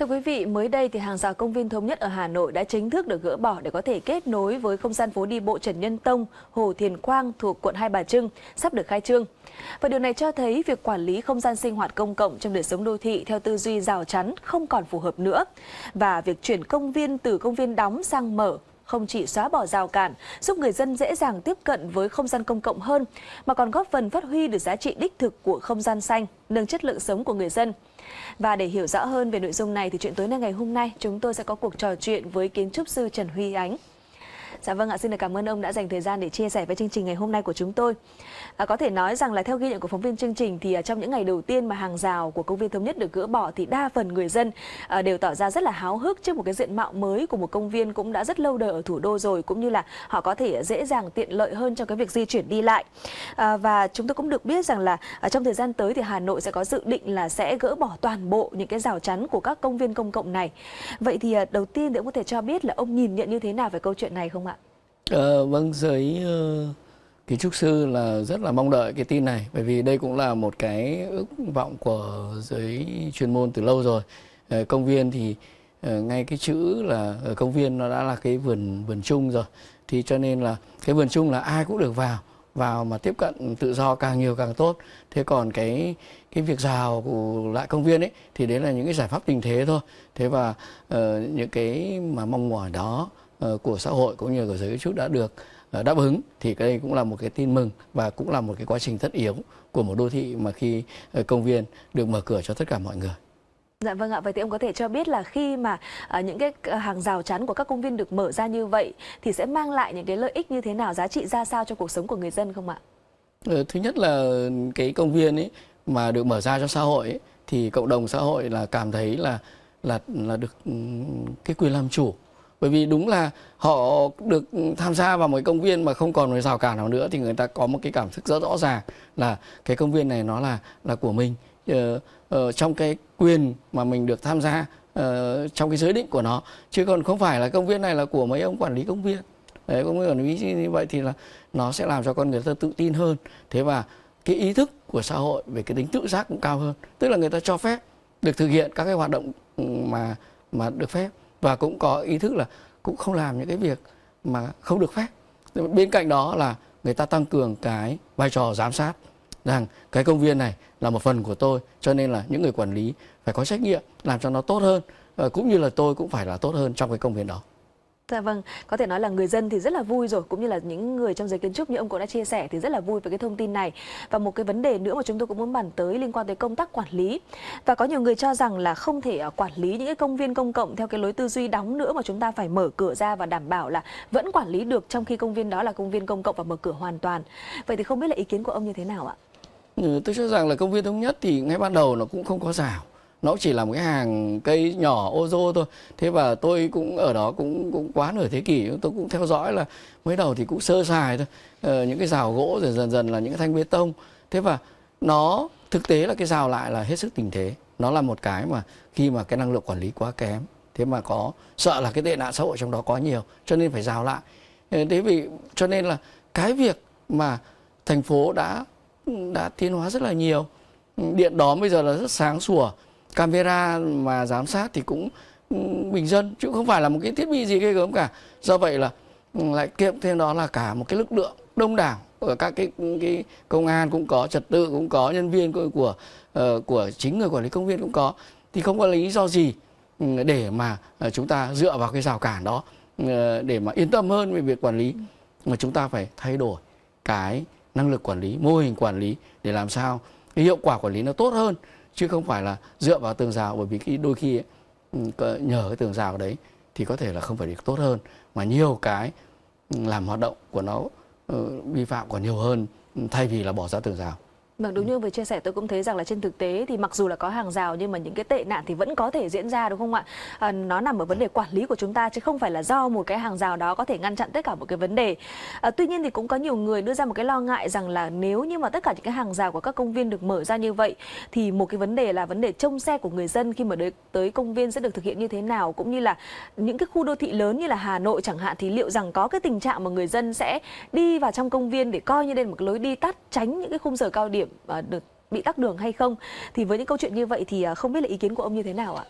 Thưa quý vị, mới đây thì hàng rào công viên thống nhất ở Hà Nội đã chính thức được gỡ bỏ để có thể kết nối với không gian phố đi bộ Trần Nhân Tông, Hồ Thiền Quang thuộc quận Hai Bà Trưng sắp được khai trương. Và điều này cho thấy việc quản lý không gian sinh hoạt công cộng trong đời sống đô thị theo tư duy rào chắn không còn phù hợp nữa và việc chuyển công viên từ công viên đóng sang mở không chỉ xóa bỏ rào cản, giúp người dân dễ dàng tiếp cận với không gian công cộng hơn, mà còn góp phần phát huy được giá trị đích thực của không gian xanh, nâng chất lượng sống của người dân. Và để hiểu rõ hơn về nội dung này thì chuyện tối nay ngày hôm nay chúng tôi sẽ có cuộc trò chuyện với kiến trúc sư Trần Huy Ánh. Dạ vâng ạ, xin được cảm ơn ông đã dành thời gian để chia sẻ với chương trình ngày hôm nay của chúng tôi. À, có thể nói rằng là theo ghi nhận của phóng viên chương trình thì à, trong những ngày đầu tiên mà hàng rào của công viên thống nhất được gỡ bỏ thì đa phần người dân à, đều tỏ ra rất là háo hức trước một cái diện mạo mới của một công viên cũng đã rất lâu đời ở thủ đô rồi cũng như là họ có thể dễ dàng tiện lợi hơn trong cái việc di chuyển đi lại. À, và chúng tôi cũng được biết rằng là à, trong thời gian tới thì Hà Nội sẽ có dự định là sẽ gỡ bỏ toàn bộ những cái rào chắn của các công viên công cộng này. Vậy thì à, đầu tiên thì ông có thể cho biết là ông nhìn nhận như thế nào về câu chuyện này không ạ? Ờ, vâng, giới uh, kiến trúc sư là rất là mong đợi cái tin này bởi vì đây cũng là một cái ước vọng của giới chuyên môn từ lâu rồi. Uh, công viên thì uh, ngay cái chữ là ở công viên nó đã là cái vườn vườn chung rồi. Thì cho nên là cái vườn chung là ai cũng được vào vào mà tiếp cận tự do càng nhiều càng tốt. Thế còn cái cái việc rào của lại công viên ấy thì đấy là những cái giải pháp tình thế thôi. Thế và uh, những cái mà mong mỏi đó Ờ, của xã hội cũng như của giới chức đã được ờ, đáp ứng thì cái đây cũng là một cái tin mừng và cũng là một cái quá trình tất yếu của một đô thị mà khi ờ, công viên được mở cửa cho tất cả mọi người. Dạ vâng ạ, vậy thì ông có thể cho biết là khi mà những cái hàng rào chắn của các công viên được mở ra như vậy thì sẽ mang lại những cái lợi ích như thế nào, giá trị ra sao cho cuộc sống của người dân không ạ? Thứ nhất là cái công viên ấy mà được mở ra cho xã hội ấy, thì cộng đồng xã hội là cảm thấy là là là được cái quyền làm chủ bởi vì đúng là họ được tham gia vào một công viên mà không còn một rào cản nào nữa thì người ta có một cái cảm thức rất rõ ràng là cái công viên này nó là là của mình ờ, ờ, trong cái quyền mà mình được tham gia ờ, trong cái giới định của nó chứ còn không phải là công viên này là của mấy ông quản lý công viên đấy công viên quản lý như vậy thì là nó sẽ làm cho con người ta tự tin hơn thế và cái ý thức của xã hội về cái tính tự giác cũng cao hơn tức là người ta cho phép được thực hiện các cái hoạt động ừ, mà mà được phép và cũng có ý thức là cũng không làm những cái việc mà không được phép bên cạnh đó là người ta tăng cường cái vai trò giám sát rằng cái công viên này là một phần của tôi cho nên là những người quản lý phải có trách nhiệm làm cho nó tốt hơn ờ, cũng như là tôi cũng phải là tốt hơn trong cái công viên đó Dạ vâng, có thể nói là người dân thì rất là vui rồi cũng như là những người trong giới kiến trúc như ông cũng đã chia sẻ thì rất là vui với cái thông tin này. Và một cái vấn đề nữa mà chúng tôi cũng muốn bàn tới liên quan tới công tác quản lý. Và có nhiều người cho rằng là không thể à, quản lý những cái công viên công cộng theo cái lối tư duy đóng nữa mà chúng ta phải mở cửa ra và đảm bảo là vẫn quản lý được trong khi công viên đó là công viên công cộng và mở cửa hoàn toàn. Vậy thì không biết là ý kiến của ông như thế nào ạ? Ừ, tôi cho rằng là công viên thống nhất thì ngay ban đầu nó cũng không có rào nó chỉ là một cái hàng cây nhỏ ô rô thôi thế và tôi cũng ở đó cũng cũng quá nửa thế kỷ tôi cũng theo dõi là mới đầu thì cũng sơ sài thôi ờ, những cái rào gỗ rồi dần dần là những cái thanh bê tông thế và nó thực tế là cái rào lại là hết sức tình thế nó là một cái mà khi mà cái năng lực quản lý quá kém thế mà có sợ là cái tệ nạn xã hội trong đó có nhiều cho nên phải rào lại ờ, thế vì cho nên là cái việc mà thành phố đã đã tiến hóa rất là nhiều điện đóm bây giờ là rất sáng sủa camera mà giám sát thì cũng ừ, bình dân chứ không phải là một cái thiết bị gì ghê gớm cả do vậy là ừ, lại kiệm thêm đó là cả một cái lực lượng đông đảo ở các cái, ừ, cái công an cũng có trật tự cũng có nhân viên của của, uh, của chính người quản lý công viên cũng có thì không có lý do gì để mà ờ, chúng ta dựa vào cái rào cản đó để mà yên tâm hơn về việc quản lý mà chúng ta phải thay đổi cái năng lực quản lý mô hình quản lý để làm sao cái hiệu quả quản lý nó tốt hơn chứ không phải là dựa vào tường rào bởi vì cái đôi khi ấy, ừ, nhờ cái tường rào đấy thì có thể là không phải được tốt hơn mà nhiều cái ừ, làm hoạt động của nó ừ, vi phạm còn nhiều hơn thay vì là bỏ ra tường rào Vâng, đúng ừ. như vừa chia sẻ tôi cũng thấy rằng là trên thực tế thì mặc dù là có hàng rào nhưng mà những cái tệ nạn thì vẫn có thể diễn ra đúng không ạ? À, nó nằm ở vấn đề quản lý của chúng ta chứ không phải là do một cái hàng rào đó có thể ngăn chặn tất cả một cái vấn đề. À, tuy nhiên thì cũng có nhiều người đưa ra một cái lo ngại rằng là nếu như mà tất cả những cái hàng rào của các công viên được mở ra như vậy thì một cái vấn đề là vấn đề trông xe của người dân khi mà đến tới công viên sẽ được thực hiện như thế nào cũng như là những cái khu đô thị lớn như là Hà Nội chẳng hạn thì liệu rằng có cái tình trạng mà người dân sẽ đi vào trong công viên để coi như đây một cái lối đi tắt tránh những cái khung giờ cao điểm Ờ, được bị tắc đường hay không thì với những câu chuyện như vậy thì ờ, không biết là ý kiến của ông như thế nào ạ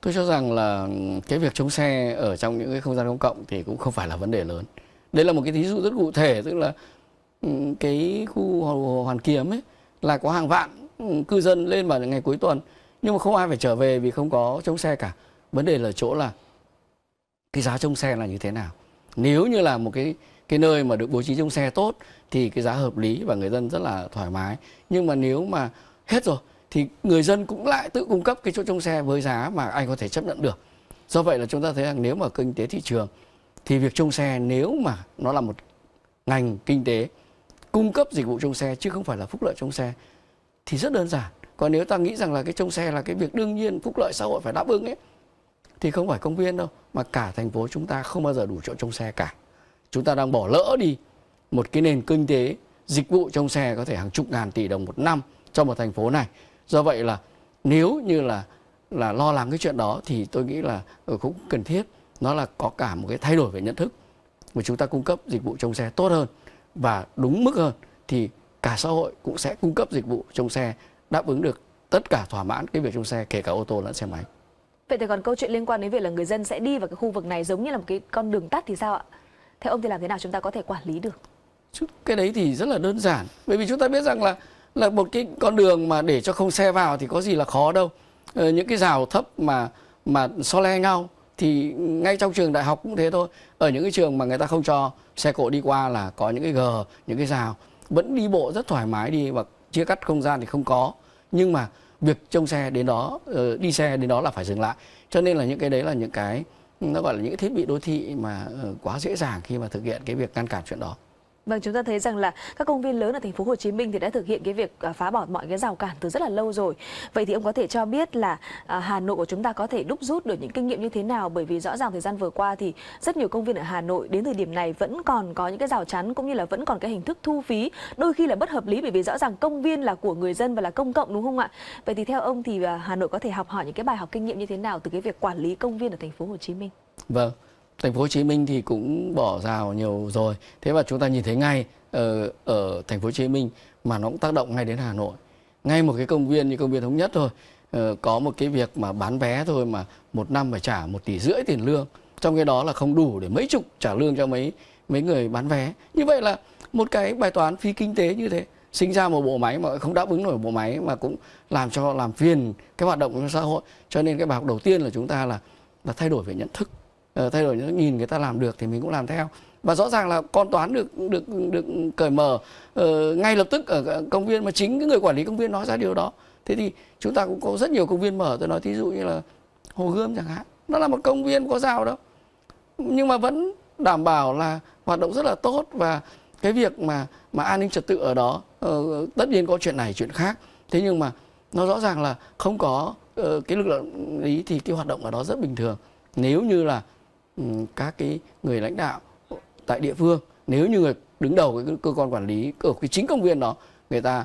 tôi cho rằng là cái việc chống xe ở trong những cái không gian công cộng thì cũng không phải là vấn đề lớn đây là một cái thí dụ rất cụ thể tức là cái khu hồ hoàn kiếm ấy là có hàng vạn cư dân lên vào những ngày cuối tuần nhưng mà không ai phải trở về vì không có trông xe cả vấn đề là chỗ là cái giá trông xe là như thế nào nếu như là một cái cái nơi mà được bố trí trong xe tốt thì cái giá hợp lý và người dân rất là thoải mái nhưng mà nếu mà hết rồi thì người dân cũng lại tự cung cấp cái chỗ trong xe với giá mà anh có thể chấp nhận được do vậy là chúng ta thấy rằng nếu mà kinh tế thị trường thì việc trông xe nếu mà nó là một ngành kinh tế cung cấp dịch vụ trông xe chứ không phải là phúc lợi trông xe thì rất đơn giản còn nếu ta nghĩ rằng là cái trông xe là cái việc đương nhiên phúc lợi xã hội phải đáp ứng ấy thì không phải công viên đâu mà cả thành phố chúng ta không bao giờ đủ chỗ trông xe cả chúng ta đang bỏ lỡ đi một cái nền kinh tế dịch vụ trong xe có thể hàng chục ngàn tỷ đồng một năm trong một thành phố này do vậy là nếu như là là lo lắng cái chuyện đó thì tôi nghĩ là ừ, cũng cần thiết nó là có cả một cái thay đổi về nhận thức mà chúng ta cung cấp dịch vụ trong xe tốt hơn và đúng mức hơn thì cả xã hội cũng sẽ cung cấp dịch vụ trong xe đáp ứng được tất cả thỏa mãn cái việc trong xe kể cả ô tô lẫn xe máy. Vậy thì còn câu chuyện liên quan đến việc là người dân sẽ đi vào cái khu vực này giống như là một cái con đường tắt thì sao ạ? Theo ông thì làm thế nào chúng ta có thể quản lý được? cái đấy thì rất là đơn giản. Bởi vì chúng ta biết rằng là là một cái con đường mà để cho không xe vào thì có gì là khó đâu. Ờ, những cái rào thấp mà mà so le nhau thì ngay trong trường đại học cũng thế thôi. Ở những cái trường mà người ta không cho xe cộ đi qua là có những cái gờ, những cái rào vẫn đi bộ rất thoải mái đi và chia cắt không gian thì không có. Nhưng mà việc trông xe đến đó, ờ, đi xe đến đó là phải dừng lại. Cho nên là những cái đấy là những cái nó gọi là những thiết bị đô thị mà ờ, quá dễ dàng khi mà thực hiện cái việc ngăn cản chuyện đó Vâng, chúng ta thấy rằng là các công viên lớn ở thành phố Hồ Chí Minh thì đã thực hiện cái việc à, phá bỏ mọi cái rào cản từ rất là lâu rồi. Vậy thì ông có thể cho biết là à, Hà Nội của chúng ta có thể đúc rút được những kinh nghiệm như thế nào bởi vì rõ ràng thời gian vừa qua thì rất nhiều công viên ở Hà Nội đến thời điểm này vẫn còn có những cái rào chắn cũng như là vẫn còn cái hình thức thu phí đôi khi là bất hợp lý bởi vì rõ ràng công viên là của người dân và là công cộng đúng không ạ? Vậy thì theo ông thì à, Hà Nội có thể học hỏi những cái bài học kinh nghiệm như thế nào từ cái việc quản lý công viên ở thành phố Hồ Chí Minh? Vâng, thành phố Hồ Chí Minh thì cũng bỏ rào nhiều rồi. Thế và chúng ta nhìn thấy ngay ở ờ, ở thành phố Hồ Chí Minh mà nó cũng tác động ngay đến Hà Nội. Ngay một cái công viên như công viên thống nhất thôi, ờ, có một cái việc mà bán vé thôi mà một năm phải trả một tỷ rưỡi tiền lương. Trong cái đó là không đủ để mấy chục trả lương cho mấy mấy người bán vé. Như vậy là một cái bài toán phi kinh tế như thế sinh ra một bộ máy mà không đáp ứng nổi bộ máy mà cũng làm cho làm phiền cái hoạt động của xã hội cho nên cái bài học đầu tiên là chúng ta là là thay đổi về nhận thức Ờ, thay đổi nhìn người ta làm được thì mình cũng làm theo và rõ ràng là con toán được được được cởi mở uh, ngay lập tức ở công viên mà chính cái người quản lý công viên nói ra điều đó thế thì chúng ta cũng có rất nhiều công viên mở tôi nói thí dụ như là hồ gươm chẳng hạn nó là một công viên có rào đâu nhưng mà vẫn đảm bảo là hoạt động rất là tốt và cái việc mà mà an ninh trật tự ở đó uh, tất nhiên có chuyện này chuyện khác thế nhưng mà nó rõ ràng là không có uh, cái lực lượng ý thì cái hoạt động ở đó rất bình thường nếu như là Ừ, các cái người lãnh đạo tại địa phương nếu như người đứng đầu cái cơ quan quản lý ở cái chính công viên đó người ta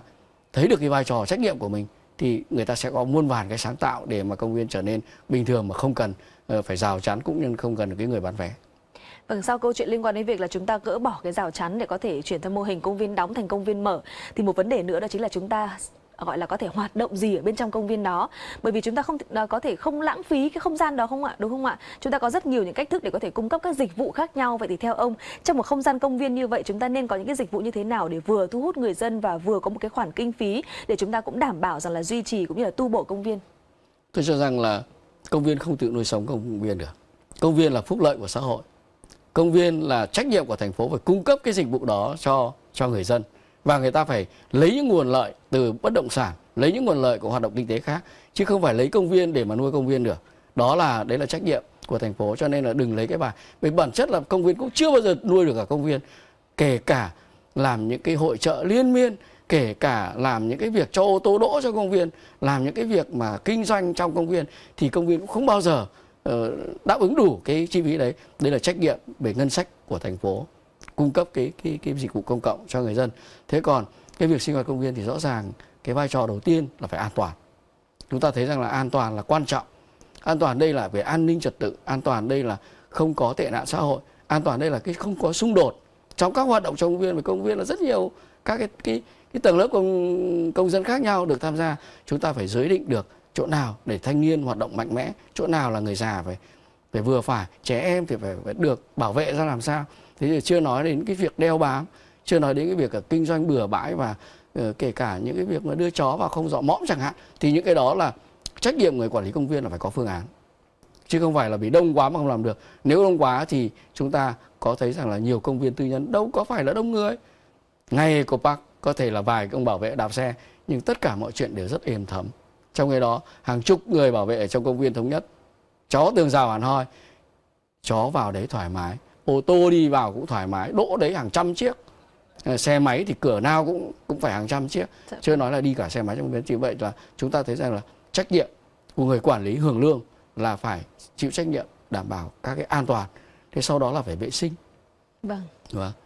thấy được cái vai trò trách nhiệm của mình thì người ta sẽ có muôn vàn cái sáng tạo để mà công viên trở nên bình thường mà không cần ờ, phải rào chắn cũng như không cần cái người bán vé. Vâng, sau câu chuyện liên quan đến việc là chúng ta gỡ bỏ cái rào chắn để có thể chuyển sang mô hình công viên đóng thành công viên mở thì một vấn đề nữa đó chính là chúng ta À, gọi là có thể hoạt động gì ở bên trong công viên đó bởi vì chúng ta không à, có thể không lãng phí cái không gian đó không ạ đúng không ạ chúng ta có rất nhiều những cách thức để có thể cung cấp các dịch vụ khác nhau vậy thì theo ông trong một không gian công viên như vậy chúng ta nên có những cái dịch vụ như thế nào để vừa thu hút người dân và vừa có một cái khoản kinh phí để chúng ta cũng đảm bảo rằng là duy trì cũng như là tu bổ công viên tôi cho rằng là công viên không tự nuôi sống công viên được công viên là phúc lợi của xã hội công viên là trách nhiệm của thành phố phải cung cấp cái dịch vụ đó cho cho người dân và người ta phải lấy những nguồn lợi từ bất động sản lấy những nguồn lợi của hoạt động kinh tế khác chứ không phải lấy công viên để mà nuôi công viên được đó là đấy là trách nhiệm của thành phố cho nên là đừng lấy cái bài vì bản chất là công viên cũng chưa bao giờ nuôi được cả công viên kể cả làm những cái hội trợ liên miên kể cả làm những cái việc cho ô tô đỗ cho công viên làm những cái việc mà kinh doanh trong công viên thì công viên cũng không bao giờ ờ, đáp ứng đủ cái chi phí đấy đây là trách nhiệm về ngân sách của thành phố cung cấp cái cái cái dịch vụ công cộng cho người dân thế còn cái việc sinh hoạt công viên thì rõ ràng cái vai trò đầu tiên là phải an toàn chúng ta thấy rằng là an toàn là quan trọng an toàn đây là về an ninh trật tự an toàn đây là không có tệ nạn xã hội an toàn đây là cái không có xung đột trong các hoạt động trong công viên và công viên là rất nhiều các cái cái cái tầng lớp công công dân khác nhau được tham gia chúng ta phải giới định được chỗ nào để thanh niên hoạt động mạnh mẽ chỗ nào là người già phải phải vừa phải trẻ em thì phải, phải được bảo vệ ra làm sao thế chưa nói đến cái việc đeo bám chưa nói đến cái việc ở kinh doanh bừa bãi và ờ, kể cả những cái việc mà đưa chó vào không rõ mõm chẳng hạn thì những cái đó là trách nhiệm người quản lý công viên là phải có phương án chứ không phải là bị đông quá mà không làm được nếu đông quá thì chúng ta có thấy rằng là nhiều công viên tư nhân đâu có phải là đông người ngay của park có thể là vài ông bảo vệ đạp xe nhưng tất cả mọi chuyện đều rất êm thấm trong cái đó hàng chục người bảo vệ ở trong công viên thống nhất chó tường rào hẳn hoi chó vào đấy thoải mái ô tô đi vào cũng thoải mái đỗ đấy hàng trăm chiếc ờ, xe máy thì cửa nào cũng cũng phải hàng trăm chiếc dạ. chưa vâng. nói là đi cả xe máy trong biến thì vậy là chúng ta thấy rằng là trách nhiệm của người quản lý hưởng lương là phải chịu trách nhiệm đảm bảo các cái an toàn thế sau đó là phải vệ sinh vâng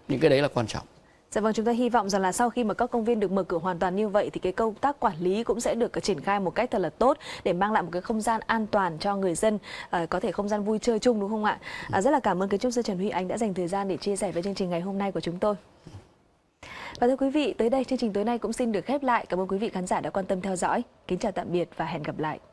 những cái đấy là quan trọng Dạ vâng, chúng ta hy vọng rằng là sau khi mà các công viên được mở cửa hoàn toàn như vậy thì cái công tác quản lý cũng sẽ được triển khai một cách thật là tốt để mang lại một cái không gian an toàn cho người dân, ờ, có thể không gian vui chơi chung đúng không ạ? À, rất là cảm ơn kiến trúc sư Trần Huy anh đã dành thời gian để chia sẻ với chương trình ngày hôm nay của chúng tôi. Và thưa quý vị, tới đây chương trình tối nay cũng xin được khép lại. Cảm ơn quý vị khán giả đã quan tâm theo dõi. Kính chào tạm biệt và hẹn gặp lại.